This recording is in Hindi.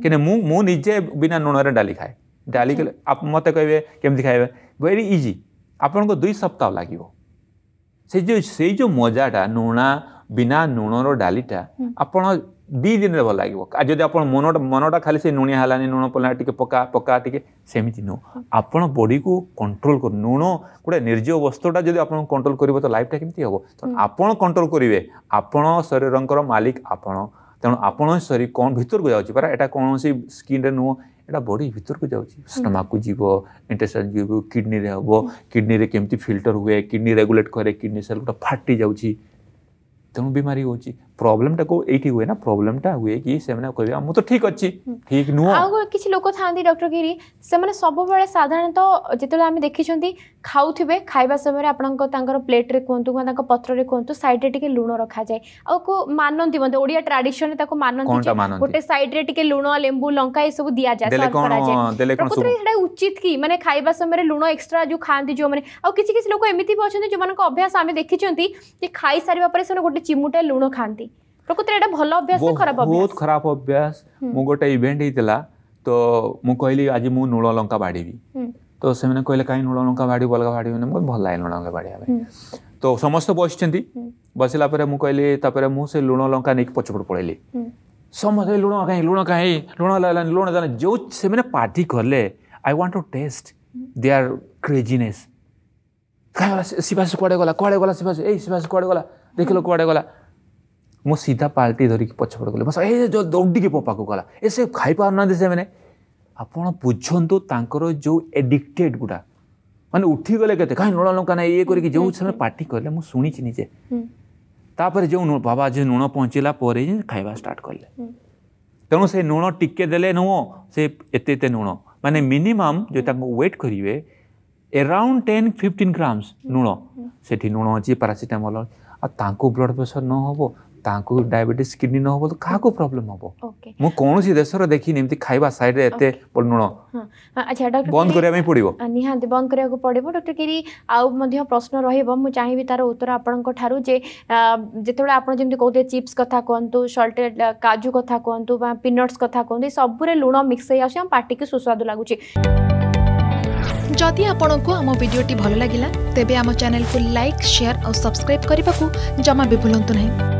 କିନ୍ତୁ ମୁଁ ମୁଁ ନିଜେ ବିନା ଲୁଣରେ ଡାଲି ଖାଏ ଡାଲି ମୋତେ କହିବେ କେମିତି ଖାଇବେ ଭେରି ଇଜି ଆପଣଙ୍କୁ ଦୁଇ ସପ୍ତାହ ଲାଗିବ ସେ ଯେଉଁ ସେଇ ଯେଉଁ ମଜାଟା ଲୁଣା ବିନା ଲୁଣର ଡାଲିଟା ଆପଣ ଦୁଇ ଦିନରେ ଭଲ ଲାଗିବ ଯଦି ଆପଣ ମନ ମନଟା ଖାଲି ସେ ଲୁଣିଆ ହେଲାନି ଲୁଣ ପଡ଼ିଲା ଟିକେ ପକା ପକା ଟିକେ ସେମିତି ନୁହଁ ଆପଣ ବଡ଼ିକୁ କଣ୍ଟ୍ରୋଲ କରୁ ଲୁଣ ଗୋଟେ ନିର୍ଜୀବ ବସ୍ତୁଟା ଯଦି ଆପଣ କଣ୍ଟ୍ରୋଲ କରିବ ତ ଲାଇଫଟା କେମିତି ହେବ ତ ଆପଣ କଣ୍ଟ୍ରୋଲ କରିବେ ଆପଣ ଶରୀରଙ୍କର ମାଲିକ ଆପଣ ତେଣୁ ଆପଣ ସରି କ'ଣ ଭିତରକୁ ଯାଉଛି ପରା ଏଇଟା କୌଣସି ସ୍କିନ୍ରେ ନୁହଁ ଏଇଟା ବଡ଼ି ଭିତରକୁ ଯାଉଛି ଷ୍ଟମାକୁ ଯିବ ଇଣ୍ଟେଷ୍ଟାଇନ୍ ଯିବ କିଡ଼ନୀରେ ହେବ କିଡ଼ନୀରେ କେମିତି ଫିଲ୍ଟର ହୁଏ କିଡ଼ନୀ ରେଗୁଲେଟ୍ କରେ କିଡ଼ନୀ ସେଲ୍ ଗୋଟେ ଫାଟି ଯାଉଛି ତେଣୁ ବିମାରୀ ହେଉଛି प्रॉब्लम टा को एटी हुए ना प्रॉब्लम टा हुए कि सेमने को भी आ मुतो ठीक अच्छी ठीक नो आ को किछ लोको थांदी डॉक्टर गिरी सेमने सब बड़े साधारण तो जेतले आमी देखि छंती खाउ थिबे खाइबा समय रे आपन को तांकर प्लेट रे कोंतु को तांकर पत्र रे कोंतु साइड रे टिके लूणो रखा जाय आ को माननती मते ओडिया ट्रेडिशन रे ताको माननती गोटे साइड रे टिके लूणो लेंबू लंका ए सब दिया जाय देले कोन देले कोन सब पत्र रे उचित कि माने खाइबा समय रे लूणो एक्स्ट्रा जो खांती जो माने आ किछ किछ लोको एमिति बछन जे मन अभ्यास आमी देखि छंती कि खाइ सारिबा परे से गोटे चिमुटा लूणो खांती प्रकृति एटा भलो अभ्यास कि खराब अभ्यास बहुत खराब अभ्यास मु गोटे इवेंट हेतला तो मु कहली आज मु नूळ लंका बाडीबी तो से माने कहले काई नूळ लंका बाडी बलगा बाडी मु भल लाइन नूळ लंका बाडी आबे तो समस्त बसछंती बसला परे मु कहली तापरे मु से लूण लंका नेक पचपड़ पड़ेली समस्त लूण कहीं लूण कहीं लूण लाला लूण जाने जो से माने पार्टी करले I want to test they are craziness कहला सिबास कोडे गला कोडे गला सिबास ए सिबास कोडे गला देखलो कोडे गला ମୁଁ ସିଧା ପାଲଟି ଧରିକି ପଛପଟ କଲି ମୁଁ ଏ ଦୌଡ଼ିକି ମୋ ପାଖକୁ ଗଲା ଏ ସେ ଖାଇପାରୁନାହାନ୍ତି ସେମାନେ ଆପଣ ବୁଝନ୍ତୁ ତାଙ୍କର ଯେଉଁ ଏଡିକ୍ଟେଡ଼୍ ଗୁଡ଼ା ମାନେ ଉଠିଗଲେ କେତେ କାହିଁ ଲୁଣ ଲଙ୍କା ନାହିଁ ଇଏ କରିକି ଯେଉଁ ସେମାନେ ପାଟି କଲେ ମୁଁ ଶୁଣିଛି ନିଜେ ତାପରେ ଯେଉଁ ବାବା ଯେ ଲୁଣ ପହଞ୍ଚିଲା ପରେ ଖାଇବା ଷ୍ଟାର୍ଟ କଲେ ତେଣୁ ସେ ଲୁଣ ଟିକେ ଦେଲେ ନୁହଁ ସେ ଏତେ ଏତେ ଲୁଣ ମାନେ ମିନିମମ୍ ଯେଉଁ ତାଙ୍କୁ ୱେଟ୍ କରିବେ ଏରାଉଣ୍ଡ ଟେନ୍ ଫିଫ୍ଟିନ୍ ଗ୍ରାମ୍ସ ଲୁଣ ସେଠି ଲୁଣ ଅଛି ପାରାସିଟାମଲ୍ ଆଉ ତାଙ୍କୁ ବ୍ଲଡ଼ ପ୍ରେସର ନ ହେବ ତାଙ୍କୁ ଡାଇବେଟିସ୍ କିଡ଼ନୀ ନ ହେବ ତ କାହାକୁ ପ୍ରୋବ୍ଲେମ୍ ହେବ ମୁଁ କୌଣସି ଦେଶରେ ଦେଖିନି ଏମିତି ଖାଇବା ସାଇଡ଼ରେ ଏତେ ଲୁଣ ଆଚ୍ଛା ଡକ୍ଟର ବନ୍ଦ କରିବା ପାଇଁ ପଡ଼ିବ ନିହାତି ବନ୍ଦ କରିବାକୁ ପଡ଼ିବ ଡକ୍ଟର କିରି ଆଉ ମଧ୍ୟ ପ୍ରଶ୍ନ ରହିବ ମୁଁ ଚାହିଁବି ତାର ଉତ୍ତର ଆପଣଙ୍କ ଠାରୁ ଯେ ଯେତେବେଳେ ଆପଣ ଯେମିତି କହୁଥିଲେ ଚିପ୍ସ କଥା କୁହନ୍ତୁ ସଲ୍ଟେଡ଼ କାଜୁ କଥା କୁହନ୍ତୁ ବା ପିନଟ୍ସ କଥା କୁହନ୍ତୁ ସବୁରେ ଲୁଣ ମିକ୍ସ ହେଇ ଆସୁଛି ଆମ ପାଟିକି ସୁସ୍ୱାଦୁ ଲାଗୁଛି जदि आपण को आम भिडी भल लगा तेब आम चेल्क लाइक सेयार और सब्सक्राइब करने को जमा भी भूलु ना